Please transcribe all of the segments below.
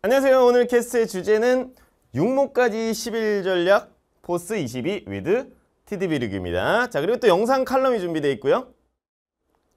안녕하세요. 오늘 캐스트의 주제는 6목까지 11 전략 포스 22 위드 TD비르기입니다. 자 그리고 또 영상 칼럼이 준비되어 있고요.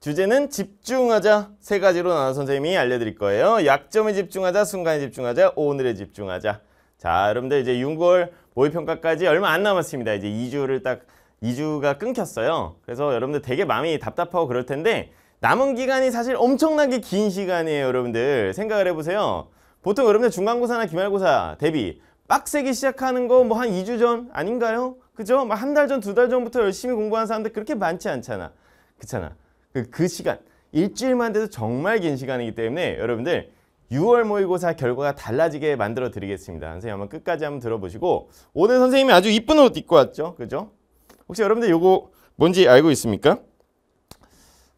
주제는 집중하자 세 가지로 나눠 선생님이 알려드릴 거예요. 약점에 집중하자, 순간에 집중하자, 오늘에 집중하자. 자 여러분들 이제 6월 모의평가까지 얼마 안 남았습니다. 이제 2주를 딱 2주가 끊겼어요. 그래서 여러분들 되게 마음이 답답하고 그럴 텐데 남은 기간이 사실 엄청나게 긴 시간이에요 여러분들 생각을 해보세요 보통 여러분들 중간고사나 기말고사 대비 빡세게 시작하는 거 뭐 한 2주 전 아닌가요? 그죠? 막 한 달 전, 두 달 전부터 열심히 공부한 사람들 그렇게 많지 않잖아. 그렇잖아. 그, 그 시간, 일주일만 돼도 정말 긴 시간이기 때문에 여러분들 6월 모의고사 결과가 달라지게 만들어 드리겠습니다. 선생님 한번 끝까지 한번 들어보시고 오늘 선생님이 아주 이쁜 옷 입고 왔죠? 그죠? 혹시 여러분들 이거 뭔지 알고 있습니까?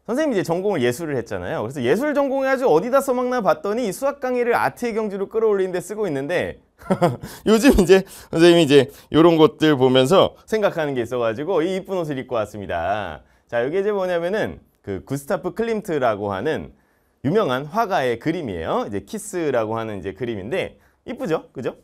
선생님이 이제 전공을 예술을 했잖아요. 그래서 예술 전공해 아주 어디다 써먹나 봤더니 수학 강의를 아트의 경지로 끌어올리는 데 쓰고 있는데 요즘 이제 선생님이 이제 요런 것들 보면서 생각하는 게 있어가지고 이 이쁜 옷을 입고 왔습니다. 자, 이게 이제 뭐냐면은 그 구스타프 클림트라고 하는 유명한 화가의 그림이에요. 이제 키스라고 하는 이제 그림인데 이쁘죠? 그죠?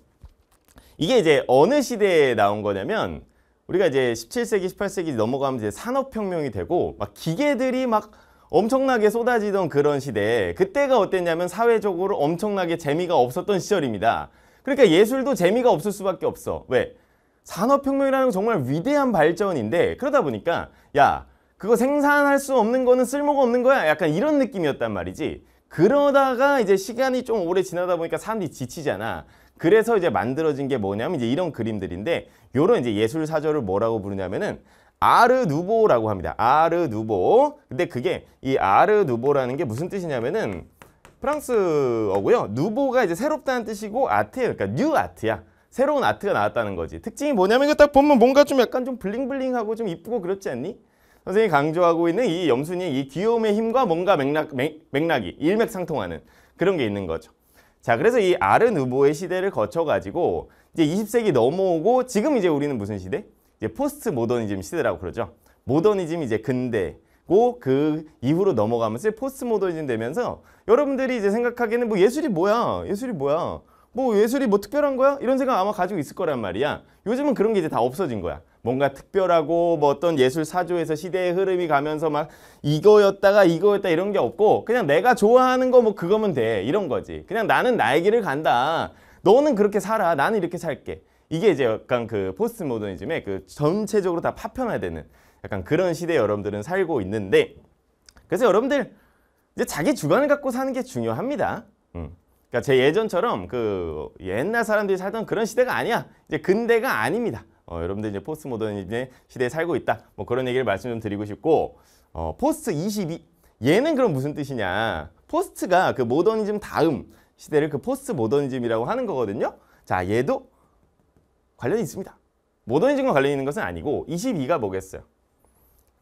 이게 이제 어느 시대에 나온 거냐면 우리가 이제 17세기, 18세기 넘어가면 이제 산업혁명이 되고 막 기계들이 막 엄청나게 쏟아지던 그런 시대에 그때가 어땠냐면 사회적으로 엄청나게 재미가 없었던 시절입니다. 그러니까 예술도 재미가 없을 수밖에 없어. 왜? 산업혁명이라는 건 정말 위대한 발전인데 그러다 보니까 야 그거 생산할 수 없는 거는 쓸모가 없는 거야 약간 이런 느낌이었단 말이지 그러다가 이제 시간이 좀 오래 지나다 보니까 사람들이 지치잖아 그래서 이제 만들어진 게 뭐냐면 이제 이런 그림들인데 요런 이제 예술 사조를 뭐라고 부르냐면은 아르 누보라고 합니다. 아르 누보. 근데 그게 이 아르 누보라는 게 무슨 뜻이냐면은 프랑스어고요. 누보가 이제 새롭다는 뜻이고 아트예요. 그러니까 뉴 아트야. 새로운 아트가 나왔다는 거지. 특징이 뭐냐면 이거 딱 보면 뭔가 좀 약간 좀 블링블링하고 좀 이쁘고 그렇지 않니? 선생님이 강조하고 있는 이 염순이의 이 귀여움의 힘과 뭔가 맥락, 맥, 맥락이 일맥상통하는 그런 게 있는 거죠. 자, 그래서 이아르누보의 시대를 거쳐가지고 이제 20세기 넘어오고 지금 이제 우리는 무슨 시대? 이제 포스트 모더니즘 시대라고 그러죠. 모더니즘 이제 근대고 그 이후로 넘어가면서 포스트 모더니즘 되면서 여러분들이 이제 생각하기에는 뭐 예술이 뭐야? 예술이 뭐야? 뭐 예술이 뭐 특별한 거야? 이런 생각 아마 가지고 있을 거란 말이야. 요즘은 그런 게 이제 다 없어진 거야. 뭔가 특별하고 뭐 어떤 예술 사조에서 시대의 흐름이 가면서 막 이거였다가 이거였다 이런 게 없고 그냥 내가 좋아하는 거 뭐 그거면 돼 이런 거지 그냥 나는 나의 길을 간다 너는 그렇게 살아 나는 이렇게 살게 이게 이제 약간 그 포스트 모더니즘의 그 전체적으로 다 파편화되는 약간 그런 시대 여러분들은 살고 있는데 그래서 여러분들 이제 자기 주관을 갖고 사는 게 중요합니다 음. 그러니까 제 예전처럼 그 옛날 사람들이 살던 그런 시대가 아니야 이제 근대가 아닙니다 어, 여러분들 이제 포스트 모더니즘의 시대에 살고 있다. 뭐 그런 얘기를 말씀 좀 드리고 싶고 어, 포스트 22 얘는 그럼 무슨 뜻이냐? 포스트가 그 모더니즘 다음 시대를 그 포스트 모더니즘이라고 하는 거거든요. 자, 얘도 관련이 있습니다. 모더니즘과 관련이 있는 것은 아니고 22가 뭐겠어요?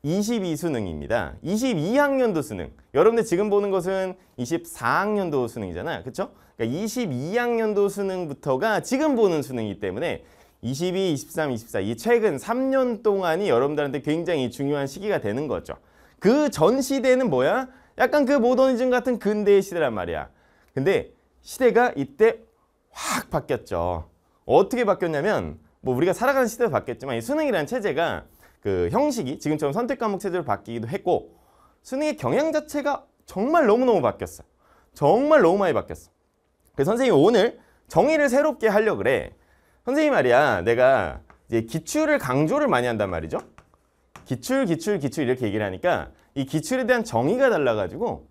22 수능입니다. 22학년도 수능. 여러분들 지금 보는 것은 24학년도 수능이잖아요. 그렇죠? 그러니까 22학년도 수능부터가 지금 보는 수능이기 때문에 22, 23, 24이 최근 3년 동안이 여러분들한테 굉장히 중요한 시기가 되는 거죠. 그 전 시대는 뭐야? 약간 그 모더니즘 같은 근대의 시대란 말이야. 근데 시대가 이때 확 바뀌었죠. 어떻게 바뀌었냐면 뭐 우리가 살아가는 시대도 바뀌었지만 이 수능이라는 체제가 그 형식이 지금처럼 선택 과목 체제로 바뀌기도 했고 수능의 경향 자체가 정말 너무너무 바뀌었어. 정말 너무 많이 바뀌었어. 그래서 선생님 오늘 정의를 새롭게 하려 고 그래. 선생님 말이야 내가 이제 기출을 강조를 많이 한단 말이죠. 기출, 기출, 기출 이렇게 얘기를 하니까 이 기출에 대한 정의가 달라가지고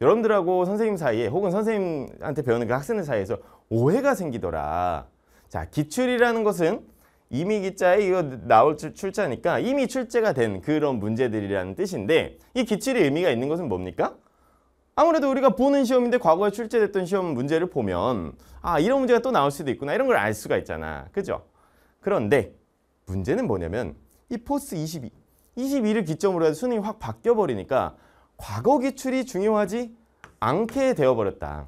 여러분들하고 선생님 사이에 혹은 선생님한테 배우는 그 학생들 사이에서 오해가 생기더라. 자, 기출이라는 것은 이미 기자에 이거 나올 출제니까 이미 출제가 된 그런 문제들이라는 뜻인데 이 기출의 의미가 있는 것은 뭡니까? 아무래도 우리가 보는 시험인데 과거에 출제됐던 시험 문제를 보면 아 이런 문제가 또 나올 수도 있구나 이런 걸 알 수가 있잖아 그죠 그런데 문제는 뭐냐면 이 포스 22 22를 기점으로 해서 수능이 확 바뀌어 버리니까 과거 기출이 중요하지 않게 되어 버렸다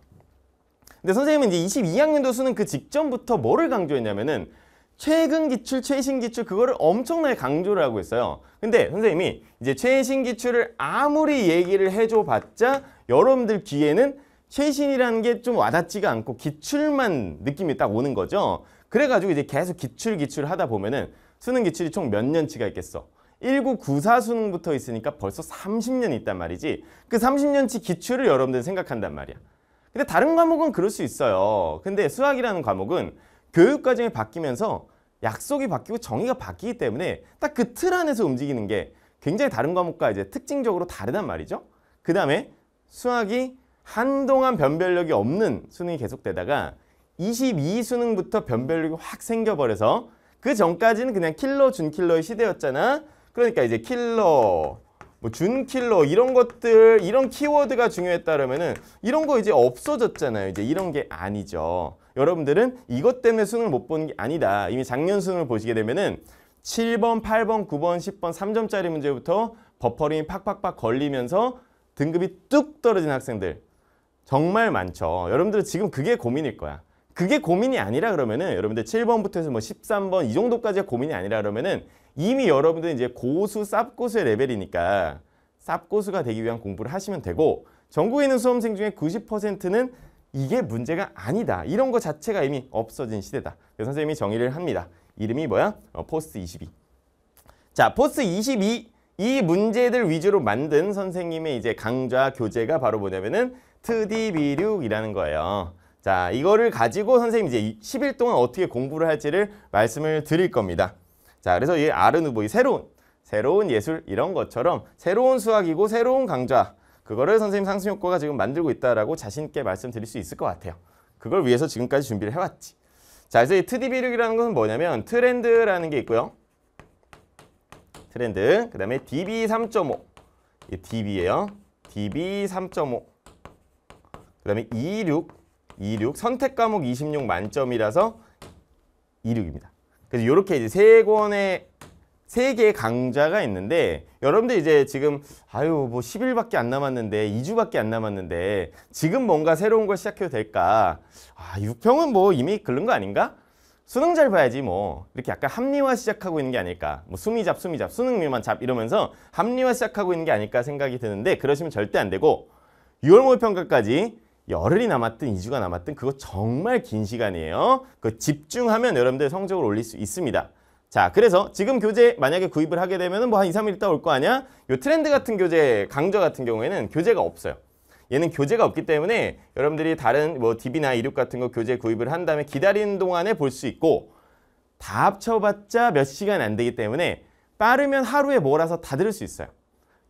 근데 선생님은 이제 22학년도 수능 그 직전부터 뭐를 강조했냐면은 최근 기출, 최신 기출 그거를 엄청나게 강조를 하고 있어요. 근데 선생님이 이제 최신 기출을 아무리 얘기를 해줘 봤자 여러분들 귀에는 최신이라는 게 좀 와닿지가 않고 기출만 느낌이 딱 오는 거죠. 그래가지고 이제 계속 기출 기출 하다 보면은 수능 기출이 총 몇 년치가 있겠어? 1994 수능부터 있으니까 벌써 30년 있단 말이지. 그 30년치 기출을 여러분들 생각한단 말이야. 근데 다른 과목은 그럴 수 있어요. 근데 수학이라는 과목은 교육과정이 바뀌면서 약속이 바뀌고 정의가 바뀌기 때문에 딱 그 틀 안에서 움직이는 게 굉장히 다른 과목과 이제 특징적으로 다르단 말이죠. 그 다음에 수학이 한동안 변별력이 없는 수능이 계속되다가 22 수능부터 변별력이 확 생겨버려서 그 전까지는 그냥 킬러 준킬러의 시대였잖아. 그러니까 이제 킬러, 뭐 준킬러 이런 것들 이런 키워드가 중요했다 그러면은 이런 거 이제 없어졌잖아요. 이제 이런 게 아니죠. 여러분들은 이것 때문에 수능을 못 보는 게 아니다. 이미 작년 수능을 보시게 되면은 7번, 8번, 9번, 10번 3점짜리 문제부터 버퍼링이 팍팍팍 걸리면서 등급이 뚝 떨어진 학생들 정말 많죠. 여러분들은 지금 그게 고민일 거야. 그게 고민이 아니라 그러면은 여러분들 7번부터 해서 뭐 13번 이 정도까지가 고민이 아니라 그러면은 이미 여러분들 이제 고수 쌉고수의 레벨이니까 쌉고수가 되기 위한 공부를 하시면 되고 전국에 있는 수험생 중에 90%는 이게 문제가 아니다. 이런 거 자체가 이미 없어진 시대다. 그래서 네, 선생님이 정의를 합니다. 이름이 뭐야? 어, 포스 22. 자, 포스 22. 이 문제들 위주로 만든 선생님의 이제 강좌 교재가 바로 뭐냐면은 트디비륙이라는 거예요. 자, 이거를 가지고 선생님이 이제 10일 동안 어떻게 공부를 할지를 말씀을 드릴 겁니다. 자, 그래서 이 아르누보, 이 새로운, 새로운 예술 이런 것처럼 새로운 수학이고 새로운 강좌 그거를 선생님 상승효과가 지금 만들고 있다라고 자신 있게 말씀드릴 수 있을 것 같아요. 그걸 위해서 지금까지 준비를 해왔지. 자, 그래서 이 트디 비륵이라는 것은 뭐냐면 트렌드라는 게 있고요. 트렌드, 그 다음에 DB 3.5, 이 DB예요. DB 3.5, 그 다음에 26, 26 선택 과목 26 만점이라서 26입니다. 그래서 이렇게 이제 세 권의 세 개의 강좌가 있는데 여러분들 이제 지금 아유 뭐 10일밖에 안 남았는데 2주밖에 안 남았는데 지금 뭔가 새로운 걸 시작해도 될까? 아, 6평은뭐 이미 그런 거 아닌가? 수능 잘 봐야지 뭐 이렇게 약간 합리화 시작하고 있는 게 아닐까 뭐 숨이 잡 숨이 잡 수능 미만 잡 이러면서 합리화 시작하고 있는 게 아닐까 생각이 드는데 그러시면 절대 안 되고 6월 모의평가까지 열흘이 남았든 2주가 남았든 그거 정말 긴 시간이에요. 그 집중하면 여러분들 성적을 올릴 수 있습니다. 자 그래서 지금 교재 만약에 구입을 하게 되면 뭐 한 2, 3일 있다 올 거 아니야? 요 트렌드 같은 교재, 강좌 같은 경우에는 교재가 없어요. 얘는 교재가 없기 때문에 여러분들이 다른 뭐 DB나 이륙 같은 거 교재 구입을 한 다음에 기다리는 동안에 볼 수 있고 다 합쳐봤자 몇 시간 안 되기 때문에 빠르면 하루에 몰아서 다 들을 수 있어요.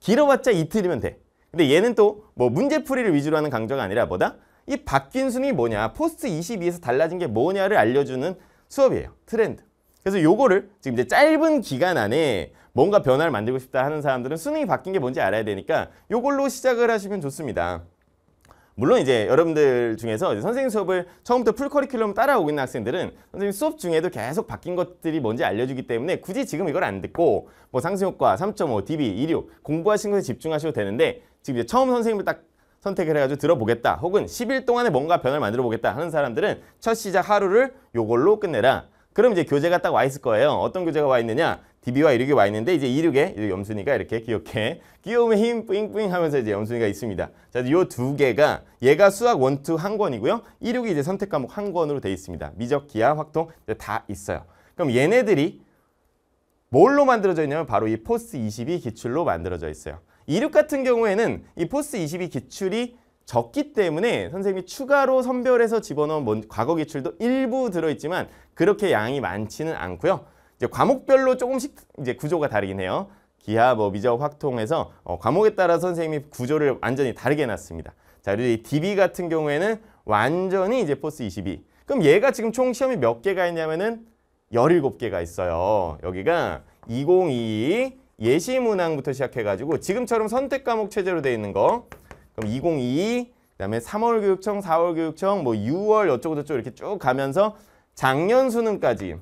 길어봤자 이틀이면 돼. 근데 얘는 또 뭐 문제풀이를 위주로 하는 강좌가 아니라 뭐다? 이 바뀐 순위 뭐냐, 포스트 22에서 달라진 게 뭐냐를 알려주는 수업이에요. 트렌드. 그래서 요거를 지금 이제 짧은 기간 안에 뭔가 변화를 만들고 싶다 하는 사람들은 수능이 바뀐 게 뭔지 알아야 되니까 요걸로 시작을 하시면 좋습니다. 물론 이제 여러분들 중에서 선생님 수업을 처음부터 풀 커리큘럼 따라오고 있는 학생들은 선생님 수업 중에도 계속 바뀐 것들이 뭔지 알려주기 때문에 굳이 지금 이걸 안 듣고 뭐 상승효과, 3.5, DB, 이류 공부하신는 것에 집중하셔도 되는데 지금 이제 처음 선생님을 딱 선택을 해가지고 들어보겠다 혹은 10일 동안에 뭔가 변화를 만들어 보겠다 하는 사람들은 첫 시작 하루를 요걸로 끝내라 그럼 이제 교재가 딱 와 있을 거예요. 어떤 교재가 와 있느냐? DB와 이륙이 와 있는데 이제 이륙에 이륙 염순이가 이렇게 귀엽게 귀여움에 힘 뿌잉뿌잉 하면서 이제 염순이가 있습니다. 자, 요 두 개가 얘가 수학 원투 한 권이고요. 이륙이 이제 선택 과목 한 권으로 돼 있습니다. 미적, 기하, 확통 다 있어요. 그럼 얘네들이 뭘로 만들어져 있냐면 바로 이 포스 22 기출로 만들어져 있어요. 이륙 같은 경우에는 이 포스 22 기출이 적기 때문에 선생님이 추가로 선별해서 집어넣은 과거 기출도 일부 들어있지만 그렇게 양이 많지는 않고요. 이제 과목별로 조금씩 이제 구조가 다르긴 해요. 기하, 뭐 미적, 확통에서 어, 과목에 따라 선생님이 구조를 완전히 다르게 놨습니다. 자, 그리고 이 DB 같은 경우에는 완전히 이제 포스 22. 그럼 얘가 지금 총 시험이 몇 개가 있냐면은 17개가 있어요. 여기가 2022 예시문항부터 시작해가지고 지금처럼 선택 과목 체제로 돼 있는 거 그럼 2022, 그다음에 3월 교육청, 4월 교육청, 뭐 6월 여쩌고 저쩌고 이렇게 쭉 가면서 작년 수능까지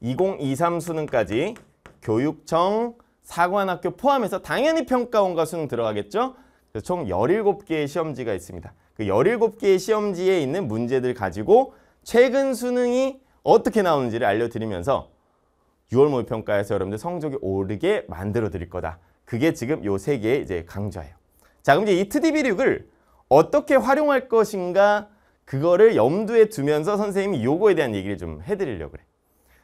2023 수능까지 교육청, 사관학교 포함해서 당연히 평가원과 수능 들어가겠죠? 그래서 총 17개의 시험지가 있습니다. 그 17개의 시험지에 있는 문제들 가지고 최근 수능이 어떻게 나오는지를 알려드리면서 6월 모의평가에서 여러분들 성적이 오르게 만들어 드릴 거다. 그게 지금 요세 개의 이제 강좌예요. 자 그럼 이제 이2 d 비륙을 어떻게 활용할 것인가 그거를 염두에 두면서 선생님이 요거에 대한 얘기를 좀 해드리려고 그래.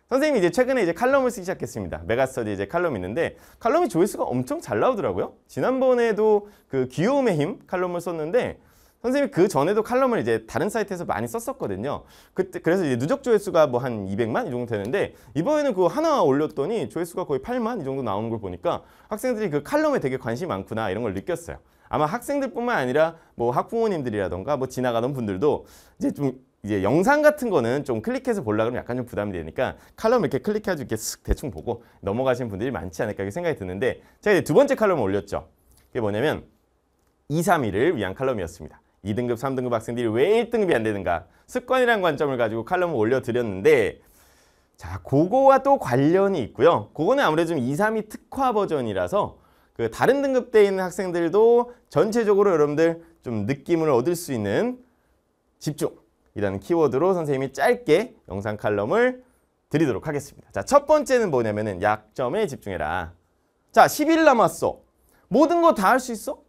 선생님이 이제 최근에 이제 칼럼을 쓰기 시작했습니다. 메가스터디 이제 칼럼이 있는데 칼럼이 조회수가 엄청 잘 나오더라고요. 지난번에도 그 귀여움의 힘 칼럼을 썼는데 선생님이 그 전에도 칼럼을 이제 다른 사이트에서 많이 썼었거든요. 그때 그래서 이제 누적 조회수가 뭐 한 200만 이 정도 되는데 이번에는 그 하나 올렸더니 조회수가 거의 8만 이 정도 나오는 걸 보니까 학생들이 그 칼럼에 되게 관심이 많구나 이런 걸 느꼈어요. 아마 학생들뿐만 아니라 뭐 학부모님들이라던가 뭐 지나가는 분들도 이제 좀 이제 영상 같은 거는 좀 클릭해서 보려고 하면 약간 좀 부담이 되니까 칼럼 이렇게 클릭해가지고 이렇게 쓱 대충 보고 넘어가시는 분들이 많지 않을까 생각이 드는데 제가 이제 두 번째 칼럼을 올렸죠. 그게 뭐냐면 2, 3위를 위한 칼럼이었습니다. 2등급, 3등급 학생들이 왜 1등급이 안 되는가 습관이란 관점을 가지고 칼럼을 올려드렸는데 자, 그거와 또 관련이 있고요. 그거는 아무래도 좀 2, 3위 특화 버전이라서 그 다른 등급대에 있는 학생들도 전체적으로 여러분들 좀 느낌을 얻을 수 있는 집중이라는 키워드로 선생님이 짧게 영상 칼럼을 드리도록 하겠습니다. 자, 첫 번째는 뭐냐면은 약점에 집중해라. 자, 10일 남았어. 모든 거 다 할 수 있어?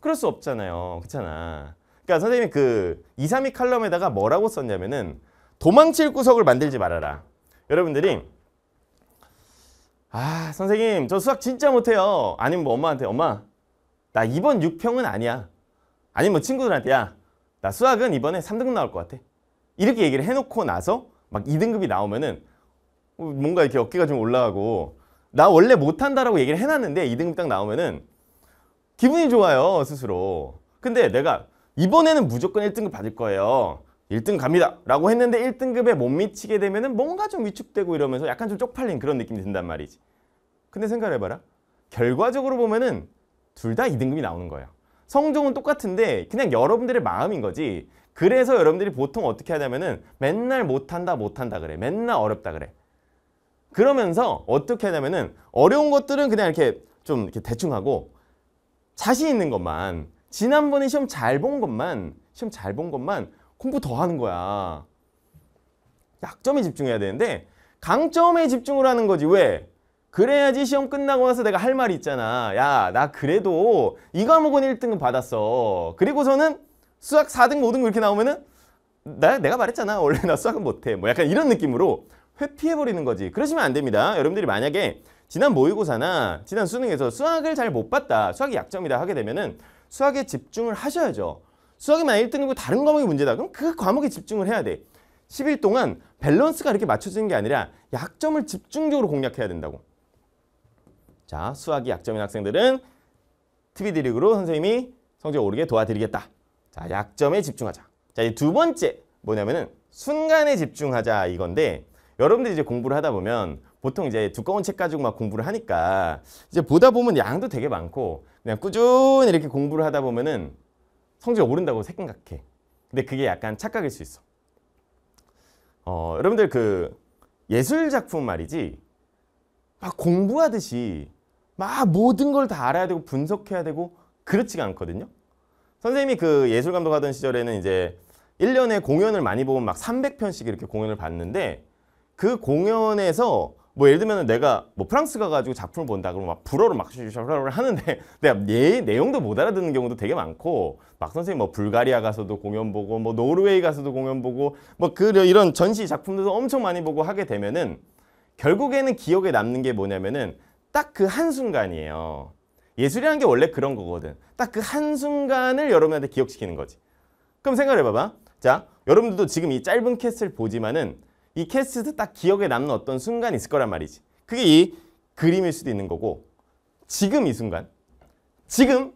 그럴 수 없잖아요. 그렇잖아. 그러니까 선생님이 그 2, 3위 칼럼에다가 뭐라고 썼냐면은 도망칠 구석을 만들지 말아라. 여러분들이 아 선생님 저 수학 진짜 못해요 아니면 뭐 엄마한테 엄마 나 이번 6평은 아니야 아니면 뭐 친구들한테 야나 수학은 이번에 3등 급 나올 것 같아 이렇게 얘기를 해놓고 나서 막 2등급이 나오면은 어, 뭔가 이렇게 어깨가 좀 올라가고 나 원래 못한다라고 얘기를 해놨는데 2등급 딱 나오면은 기분이 좋아요 스스로 근데 내가 이번에는 무조건 1등급 받을 거예요 1등 갑니다 라고 했는데 1등급에 못 미치게 되면 뭔가 좀 위축되고 이러면서 약간 좀 쪽팔린 그런 느낌이 든단 말이지 근데 생각해봐라 결과적으로 보면은 둘 다 2등급이 나오는 거예요 성적은 똑같은데 그냥 여러분들의 마음인 거지 그래서 여러분들이 보통 어떻게 하냐면은 맨날 못한다 못한다 그래 맨날 어렵다 그래 그러면서 어떻게 하냐면은 어려운 것들은 그냥 이렇게 좀 이렇게 대충 하고 자신 있는 것만 지난번에 시험 잘 본 것만 시험 잘 본 것만 공부 더 하는 거야. 약점에 집중해야 되는데 강점에 집중을 하는 거지. 왜? 그래야지 시험 끝나고 나서 내가 할 말이 있잖아. 야, 나 그래도 이 과목은 1등급 받았어. 그리고서는 수학 4등, 5등 이렇게 나오면은 나, 내가 말했잖아. 원래 나 수학은 못해. 뭐 약간 이런 느낌으로 회피해버리는 거지. 그러시면 안 됩니다. 여러분들이 만약에 지난 모의고사나 지난 수능에서 수학을 잘 못 봤다. 수학이 약점이다 하게 되면은 수학에 집중을 하셔야죠. 수학이만 1등이고 다른 과목이 문제다. 그럼 그 과목에 집중을 해야 돼. 10일 동안 밸런스가 이렇게 맞춰지는 게 아니라 약점을 집중적으로 공략해야 된다고. 자, 수학이 약점인 학생들은 TV 드릭으로 선생님이 성적 오르게 도와드리겠다. 자, 약점에 집중하자. 자, 이제 두 번째 뭐냐면은 순간에 집중하자 이건데 여러분들이 이제 공부를 하다 보면 보통 이제 두꺼운 책 가지고 막 공부를 하니까 이제 보다 보면 양도 되게 많고 그냥 꾸준히 이렇게 공부를 하다 보면은 성적이 오른다고 생각해. 근데 그게 약간 착각일 수 있어. 어, 여러분들 그 예술 작품 말이지 막 공부하듯이 막 모든 걸 다 알아야 되고 분석해야 되고 그렇지가 않거든요. 선생님이 그 예술 감독 하던 시절에는 이제 1년에 공연을 많이 보면 막 300편씩 이렇게 공연을 봤는데 그 공연에서 뭐 예를 들면 내가 뭐 프랑스 가가지고 작품을 본다 그러면 막 불어로 막 샤샤샤를 하는데 내가 예, 내용도 못 알아듣는 경우도 되게 많고 막 선생님 뭐 불가리아 가서도 공연 보고 뭐 노르웨이 가서도 공연 보고 뭐그 이런 전시 작품들도 엄청 많이 보고 하게 되면은 결국에는 기억에 남는 게 뭐냐면은 딱 그 한순간이에요. 예술이라는 게 원래 그런 거거든. 딱 그 한순간을 여러분한테 기억시키는 거지. 그럼 생각해봐봐. 자, 여러분들도 지금 이 짧은 캐슬 보지만은 이 캐스트 딱 기억에 남는 어떤 순간이 있을 거란 말이지. 그게 이 그림일 수도 있는 거고 지금 이 순간 지금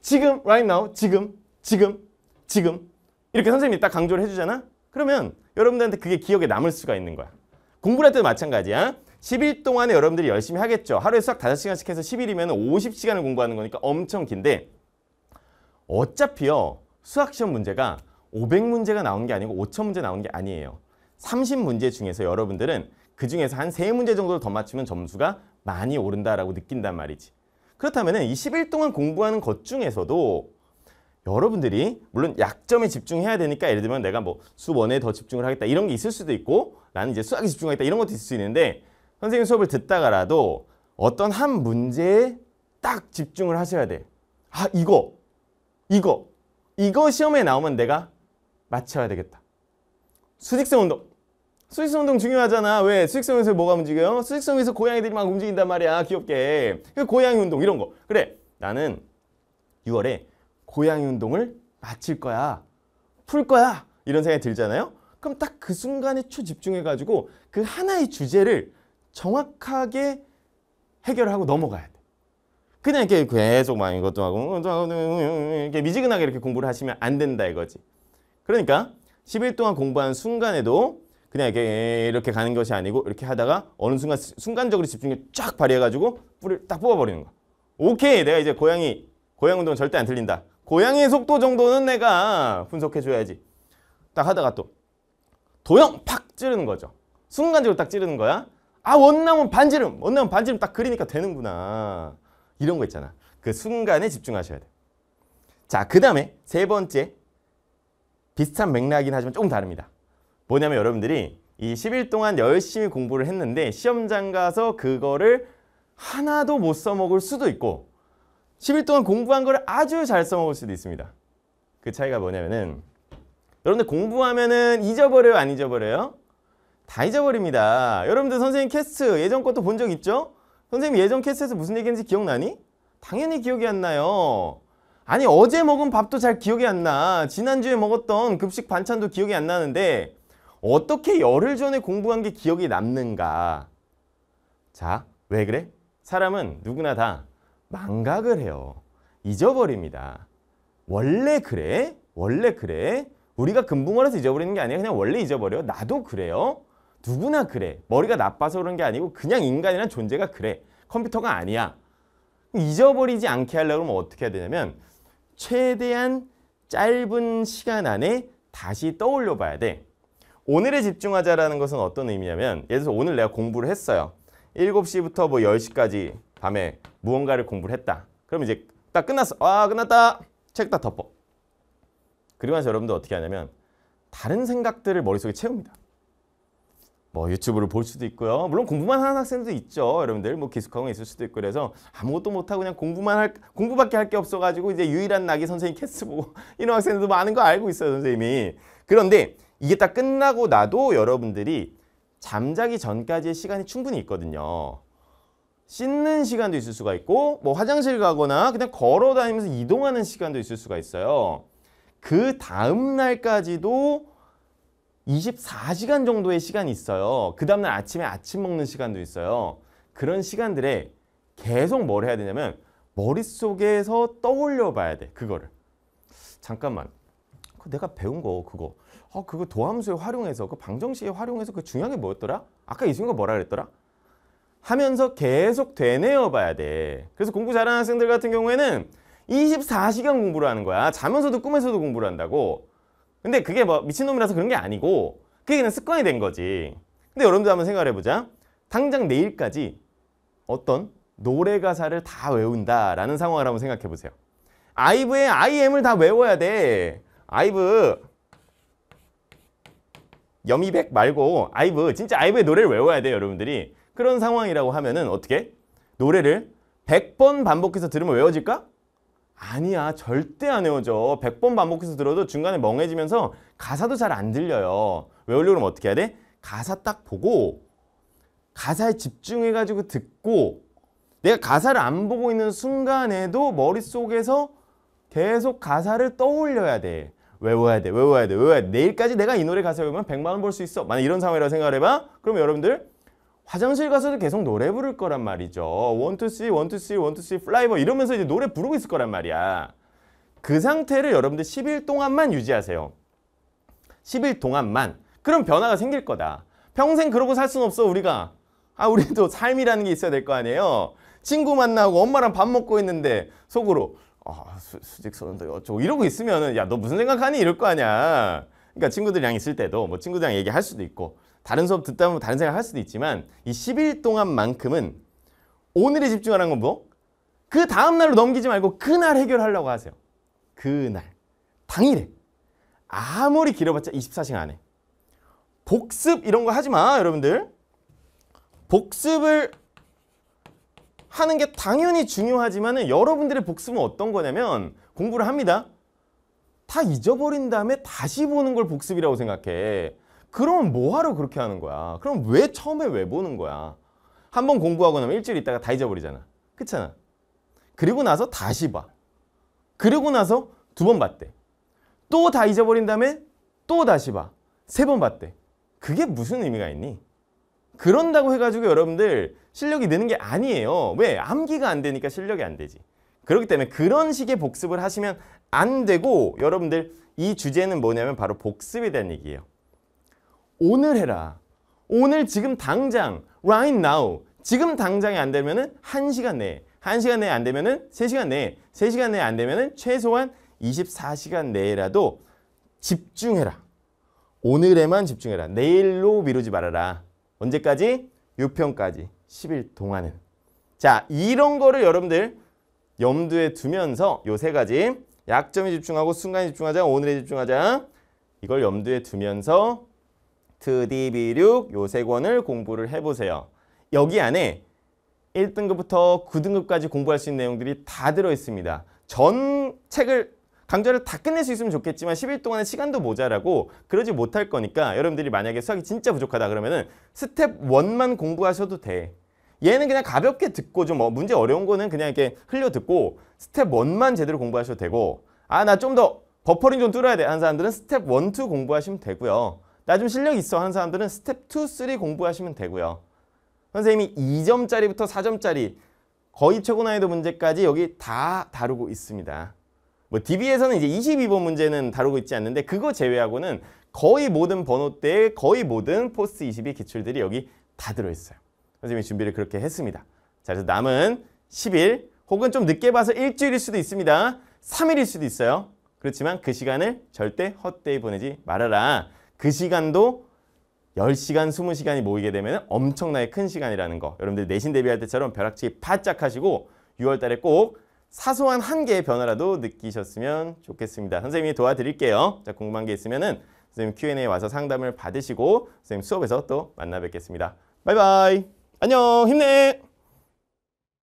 지금 right now 지금 지금 지금 이렇게 선생님이 딱 강조를 해주잖아. 그러면 여러분들한테 그게 기억에 남을 수가 있는 거야. 공부할 를 때도 마찬가지야. 10일 동안에 여러분들이 열심히 하겠죠. 하루에 수학 5시간씩 해서 10일이면 50시간을 공부하는 거니까 엄청 긴데 어차피요 수학 시험 문제가 500문제가 나온 게 아니고 5000문제 나온 게 아니에요. 3 0 문제 중에서 여러분들은 그 중에서 한 세문제 정도를 더 맞추면 점수가 많이 오른다라고 느낀단 말이지. 그렇다면 이 10일 동안 공부하는 것 중에서도 여러분들이 물론 약점에 집중해야 되니까 예를 들면 내가 뭐 수원에 더 집중을 하겠다 이런 게 있을 수도 있고 나는 이제 수학에 집중하겠다 이런 것도 있을 수 있는데 선생님 수업을 듣다가라도 어떤 한 문제에 딱 집중을 하셔야 돼. 아 이거 이거 이거 시험에 나오면 내가 맞춰야 되겠다. 수직성 운동. 수직성 운동 중요하잖아. 왜? 수직성에서 뭐가 움직여요? 수직성에서 고양이들이 막 움직인단 말이야. 귀엽게. 그 고양이 운동 이런 거. 그래. 나는 6월에 고양이 운동을 마칠 거야. 풀 거야. 이런 생각이 들잖아요. 그럼 딱 그 순간에 초집중해가지고 그 하나의 주제를 정확하게 해결하고 넘어가야 돼. 그냥 이렇게 계속 막 이것도 하고 이렇게 미지근하게 이렇게 공부를 하시면 안 된다 이거지. 그러니까 10일 동안 공부한 순간에도 그냥 이렇게 이렇게 가는 것이 아니고 이렇게 하다가 어느 순간 순간적으로 집중력 쫙 발휘해가지고 뿌리를 딱 뽑아버리는 거. 오케이 내가 이제 고양이 고양 이 운동은 절대 안 틀린다. 고양이의 속도 정도는 내가 분석해줘야지. 딱 하다가 또 도형 팍 찌르는 거죠. 순간적으로 딱 찌르는 거야. 아 원나무 반지름 원나무 반지름 딱 그리니까 되는구나. 이런 거 있잖아. 그 순간에 집중하셔야 돼. 자, 그 다음에 세 번째 비슷한 맥락이긴 하지만 조금 다릅니다. 뭐냐면 여러분들이 이 10일 동안 열심히 공부를 했는데 시험장 가서 그거를 하나도 못 써먹을 수도 있고 10일 동안 공부한 걸 아주 잘 써먹을 수도 있습니다. 그 차이가 뭐냐면은 여러분들 공부하면은 잊어버려요 안 잊어버려요? 다 잊어버립니다. 여러분들 선생님 캐스트 예전 것도 본 적 있죠? 선생님 예전 캐스트에서 무슨 얘기했는지 기억나니? 당연히 기억이 안 나요. 아니 어제 먹은 밥도 잘 기억이 안나 지난주에 먹었던 급식 반찬도 기억이 안 나는데 어떻게 열흘 전에 공부한 게 기억이 남는가 자왜 그래? 사람은 누구나 다 망각을 해요 잊어버립니다 원래 그래? 원래 그래? 우리가 금붕어라서 잊어버리는 게 아니라 그냥 원래 잊어버려 나도 그래요 누구나 그래 머리가 나빠서 그런 게 아니고 그냥 인간이란 존재가 그래 컴퓨터가 아니야 잊어버리지 않게 하려면 어떻게 해야 되냐면 최대한 짧은 시간 안에 다시 떠올려 봐야 돼. 오늘에 집중하자라는 것은 어떤 의미냐면 예를 들어서 오늘 내가 공부를 했어요. 7시부터 뭐 10시까지 밤에 무언가를 공부를 했다. 그럼 이제 딱 끝났어. 아 끝났다. 책 다 덮어. 그리고 나서 여러분들 어떻게 하냐면 다른 생각들을 머릿속에 채웁니다. 뭐 유튜브를 볼 수도 있고요. 물론 공부만 하는 학생도 있죠. 여러분들 뭐 기숙학원 있을 수도 있고 그래서 아무것도 못하고 그냥 공부만 할 공부밖에 할 게 없어가지고 이제 유일한 낙이 선생님 캐스 보고 이런 학생들도 많은 거 알고 있어요 선생님이. 그런데 이게 딱 끝나고 나도 여러분들이 잠자기 전까지의 시간이 충분히 있거든요. 씻는 시간도 있을 수가 있고 뭐 화장실 가거나 그냥 걸어 다니면서 이동하는 시간도 있을 수가 있어요. 그 다음 날까지도 24시간 정도의 시간이 있어요. 그 다음날 아침에 아침 먹는 시간도 있어요. 그런 시간들에 계속 뭘 해야 되냐면 머릿속에서 떠올려 봐야 돼. 그거를. 잠깐만. 내가 배운 거 그거. 어, 그거 도함수에 활용해서 그 방정식에 활용해서 그 중요한 게 뭐였더라? 아까 이 친구가 뭐라 그랬더라? 하면서 계속 되뇌어 봐야 돼. 그래서 공부 잘하는 학생들 같은 경우에는 24시간 공부를 하는 거야. 자면서도 꿈에서도 공부를 한다고. 근데 그게 뭐 미친놈이라서 그런 게 아니고 그게 그냥 습관이 된 거지. 근데 여러분들 한번 생각을 해보자. 당장 내일까지 어떤 노래 가사를 다 외운다라는 상황을 한번 생각해 보세요. 아이브의 IM을 다 외워야 돼. 아이브 여미백 말고 아이브 진짜 아이브의 노래를 외워야 돼 여러분들이 그런 상황이라고 하면은 어떻게 노래를 100번 반복해서 들으면 외워질까? 아니야 절대 안 외워져 100번 반복해서 들어도 중간에 멍해지면서 가사도 잘 안 들려요 외우려면 어떻게 해야 돼? 가사 딱 보고 가사에 집중해가지고 듣고 내가 가사를 안 보고 있는 순간에도 머릿속에서 계속 가사를 떠올려야 돼 외워야 돼 외워야 돼 외워야 돼 내일까지 내가 이 노래 가사 외우면 100만 원 벌 수 있어 만약 이런 상황이라고 생각을 해봐 그러면 여러분들 화장실 가서도 계속 노래 부를 거란 말이죠. 원투씨, 원투씨, 원투씨, 플라이버 이러면서 이제 노래 부르고 있을 거란 말이야. 그 상태를 여러분들 10일 동안만 유지하세요. 10일 동안만. 그럼 변화가 생길 거다. 평생 그러고 살 순 없어 우리가. 아 우리도 삶이라는 게 있어야 될 거 아니에요. 친구 만나고 엄마랑 밥 먹고 있는데 속으로 아 수, 직선도 언 어쩌고 이러고 있으면야 너 무슨 생각하니 이럴 거 아니야. 그러니까 친구들이랑 있을 때도 뭐 친구들이랑 얘기할 수도 있고 다른 수업 듣다 보면 다른 생각 할 수도 있지만 이 10일 동안만큼은 오늘에 집중하는 건 뭐? 그 다음 날로 넘기지 말고 그날 해결하려고 하세요. 그날. 당일에. 아무리 길어봤자 24시간 안에. 복습 이런 거 하지 마, 여러분들. 복습을 하는 게 당연히 중요하지만 여러분들의 복습은 어떤 거냐면 공부를 합니다. 다 잊어버린 다음에 다시 보는 걸 복습이라고 생각해. 그럼 뭐하러 그렇게 하는 거야? 그럼 왜 처음에 왜 보는 거야? 한번 공부하고 나면 일주일 있다가 다 잊어버리잖아. 그렇잖아. 그리고 나서 다시 봐. 그리고 나서 두 번 봤대. 또 다 잊어버린 다음에 또 다시 봐. 세 번 봤대. 그게 무슨 의미가 있니? 그런다고 해가지고 여러분들 실력이 느는 게 아니에요. 왜? 암기가 안 되니까 실력이 안 되지. 그렇기 때문에 그런 식의 복습을 하시면 안 되고 여러분들 이 주제는 뭐냐면 바로 복습에 대한 얘기예요. 오늘 해라. 오늘 지금 당장 right now 지금 당장이안 되면은 1시간 내에 1시간 내에 안 되면은 3시간 내에 3시간 내에 안 되면은 최소한 24시간 내에라도 집중해라. 오늘에만 집중해라. 내일로 미루지 말아라. 언제까지? 6평까지 10일 동안은. 자, 이런 거를 여러분들 염두에 두면서 요 세 가지 약점에 집중하고 순간에 집중하자, 오늘에 집중하자 이걸 염두에 두면서 D, B6 요세 권을 공부를 해보세요. 여기 안에 1등급부터 9등급까지 공부할 수 있는 내용들이 다 들어있습니다. 전 책을 강좌를 다 끝낼 수 있으면 좋겠지만 10일 동안의 시간도 모자라고 그러지 못할 거니까 여러분들이 만약에 수학이 진짜 부족하다 그러면은 스텝 1만 공부하셔도 돼. 얘는 그냥 가볍게 듣고 좀 어, 문제 어려운 거는 그냥 이렇게 흘려 듣고 스텝 1만 제대로 공부하셔도 되고 아 나 좀 더 버퍼링 좀 뚫어야 돼 하는 사람들은 스텝 1, 2 공부하시면 되고요. 나좀 실력 있어 하는 사람들은 스텝 2, 3 공부하시면 되고요. 선생님이 2점짜리부터 4점짜리 거의 최고 난이도 문제까지 여기 다 다루고 있습니다. 뭐 DB에서는 이제 22번 문제는 다루고 있지 않는데 그거 제외하고는 거의 모든 번호대 거의 모든 포스트 22 기출들이 여기 다 들어있어요. 선생님이 준비를 그렇게 했습니다. 자, 그래서 남은 10일 혹은 좀 늦게 봐서 일주일일 수도 있습니다. 3일일 수도 있어요. 그렇지만 그 시간을 절대 헛되이 보내지 말아라. 그 시간도 10시간, 20시간이 모이게 되면 엄청나게 큰 시간이라는 거. 여러분들 내신 대비할 때처럼 벼락치기 바짝 하시고 6월 달에 꼭 사소한 한 개의 변화라도 느끼셨으면 좋겠습니다. 선생님이 도와드릴게요. 자, 궁금한 게 있으면은 선생님 Q&A 와서 상담을 받으시고 선생님 수업에서 또 만나 뵙겠습니다. 바이바이. 안녕. 힘내.